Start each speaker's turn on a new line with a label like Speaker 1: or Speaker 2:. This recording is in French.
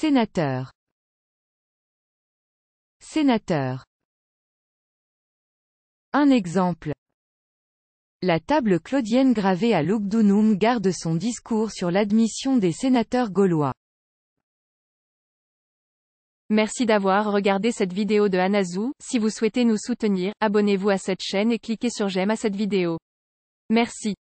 Speaker 1: Sénateur. Sénateur. Un exemple. La table
Speaker 2: claudienne gravée à Lugdunum garde son discours sur l'admission des sénateurs gaulois.
Speaker 3: Merci d'avoir regardé cette vidéo de Anazou,
Speaker 1: si vous souhaitez nous soutenir, abonnez-vous à cette chaîne et cliquez sur j'aime à cette vidéo. Merci.